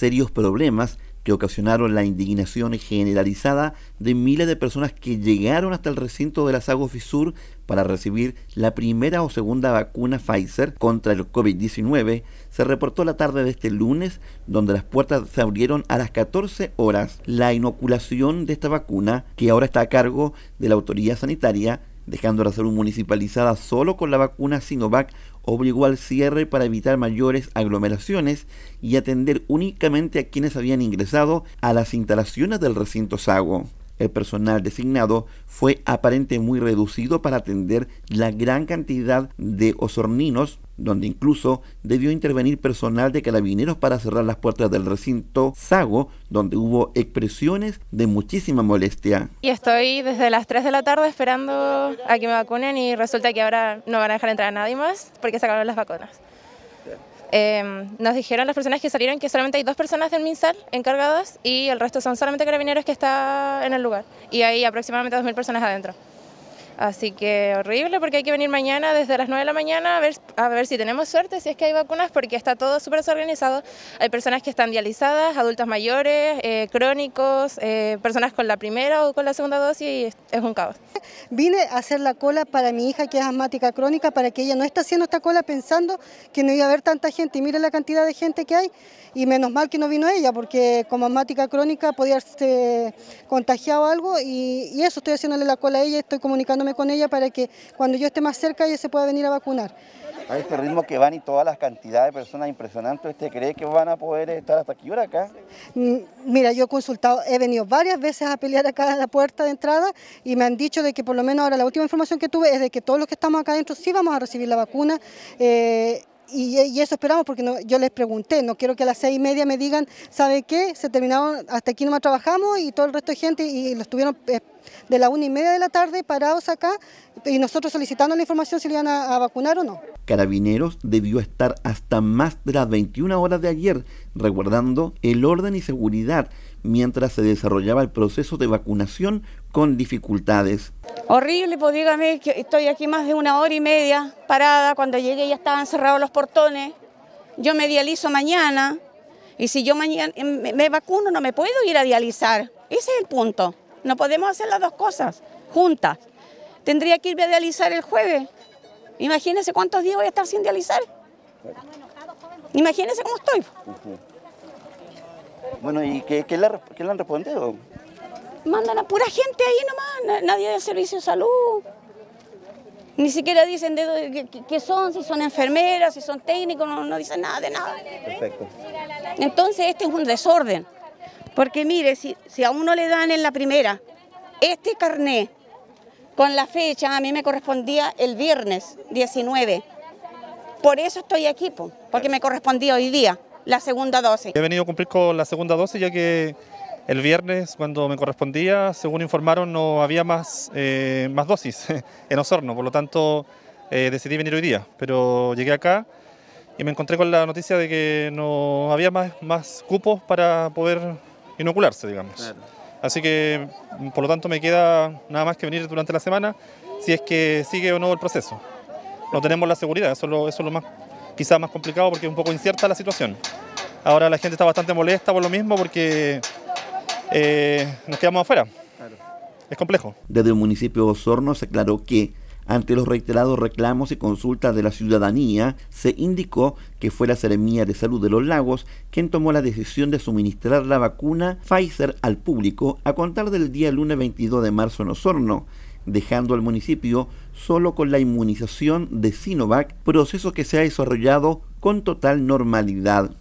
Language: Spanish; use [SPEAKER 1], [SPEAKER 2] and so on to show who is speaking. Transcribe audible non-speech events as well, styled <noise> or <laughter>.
[SPEAKER 1] serios problemas que ocasionaron la indignación generalizada de miles de personas que llegaron hasta el recinto de la Sago Fisur para recibir la primera o segunda vacuna Pfizer contra el COVID-19, se reportó la tarde de este lunes, donde las puertas se abrieron a las 14 horas. La inoculación de esta vacuna, que ahora está a cargo de la autoridad sanitaria, dejando la salud municipalizada solo con la vacuna Sinovac, obligó al cierre para evitar mayores aglomeraciones y atender únicamente a quienes habían ingresado a las instalaciones del recinto Sago. El personal designado fue aparente muy reducido para atender la gran cantidad de osorninos, donde incluso debió intervenir personal de carabineros para cerrar las puertas del recinto Sago, donde hubo expresiones de muchísima molestia.
[SPEAKER 2] Y estoy desde las 3 de la tarde esperando a que me vacunen y resulta que ahora no van a dejar entrar a nadie más porque se acabaron las vacunas. Em, nos dijeron las personas que salieron que solamente hay dos personas del MinSal encargadas y el resto son solamente carabineros que está en el lugar. Y hay aproximadamente 2.000 personas adentro. Así que horrible porque hay que venir mañana desde las 9 de la mañana a ver, a ver si tenemos suerte, si es que hay vacunas, porque está todo súper desorganizado. Hay personas que están dializadas, adultos mayores, eh, crónicos, eh, personas con la primera o con la segunda dosis y es, un caos.
[SPEAKER 3] Vine a hacer la cola para mi hija que es asmática crónica, para que ella no esté haciendo esta cola pensando que no iba a haber tanta gente. Y mire la cantidad de gente que hay y menos mal que no vino ella porque como asmática crónica podía haberse contagiado algo y, y eso estoy haciéndole la cola a ella, estoy comunicándome con ella para que cuando yo esté más cerca ella se pueda venir a vacunar.
[SPEAKER 1] A este ritmo que van y todas las cantidades de personas impresionantes, ¿usted cree que van a poder estar hasta aquí ahora acá?
[SPEAKER 3] Mm, mira, yo he consultado, he venido varias veces a pelear acá a la puerta de entrada y me han dicho de que por lo menos ahora la última información que tuve es de que todos los que estamos acá adentro sí vamos a recibir la vacuna. Eh, y, eso esperamos porque yo les pregunté, no quiero que a las seis y media me digan, ¿sabe qué? Se terminaron, hasta aquí no más trabajamos y todo el resto de gente y, lo los tuvieron... Eh, de la una y media de la tarde parados acá y nosotros solicitando la información si le iban a, vacunar o no.
[SPEAKER 1] Carabineros debió estar hasta más de las 21 horas de ayer resguardando el orden y seguridad mientras se desarrollaba el proceso de vacunación con dificultades.
[SPEAKER 4] Horrible, pues dígame que estoy aquí más de una hora y media parada, cuando llegué ya estaban cerrados los portones, yo me dializo mañana y si yo mañana em, me, me vacuno no me puedo ir a dializar, ese es el punto. No podemos hacer las dos cosas juntas. Tendría que irme a dializar el jueves. Imagínense cuántos días voy a estar sin dializar. Imagínense cómo estoy.
[SPEAKER 1] Bueno, ¿y qué, le, han respondido?
[SPEAKER 4] Mandan a pura gente ahí nomás, nadie de servicio de salud. Ni siquiera dicen de qué son, si son enfermeras, si son técnicos, no, no dicen nada de nada. Entonces este es un desorden. Porque mire, si, a uno le dan en la primera este carné con la fecha, a mí me correspondía el viernes 19. Por eso estoy aquí, porque me correspondía hoy día la segunda dosis. He venido a
[SPEAKER 5] cumplir con la segunda dosis ya que el viernes cuando me correspondía, según informaron, no había más, eh, más dosis <laughs> en Osorno, por lo tanto eh, decidí venir hoy día, pero llegué acá y me encontré con la noticia de que no había más, más cupos para poder inocularse, digamos. Así que, por lo tanto, me queda nada más que venir durante la semana si es que sigue o no el proceso. No tenemos la seguridad, eso es lo, lo más, quizás más complicado porque es un poco incierta la situación. Ahora la gente está bastante molesta por lo mismo porque eh, nos quedamos afuera. Es complejo.
[SPEAKER 1] Desde el municipio de Osorno se aclaró que ante los reiterados reclamos y consultas de la ciudadanía, se indicó que fue la Seremía de Salud de los Lagos quien tomó la decisión de suministrar la vacuna Pfizer al público a contar del día lunes 22 de marzo en Osorno dejando al municipio solo con la inmunización de Sinovac, proceso que se ha desarrollado con total normalidad.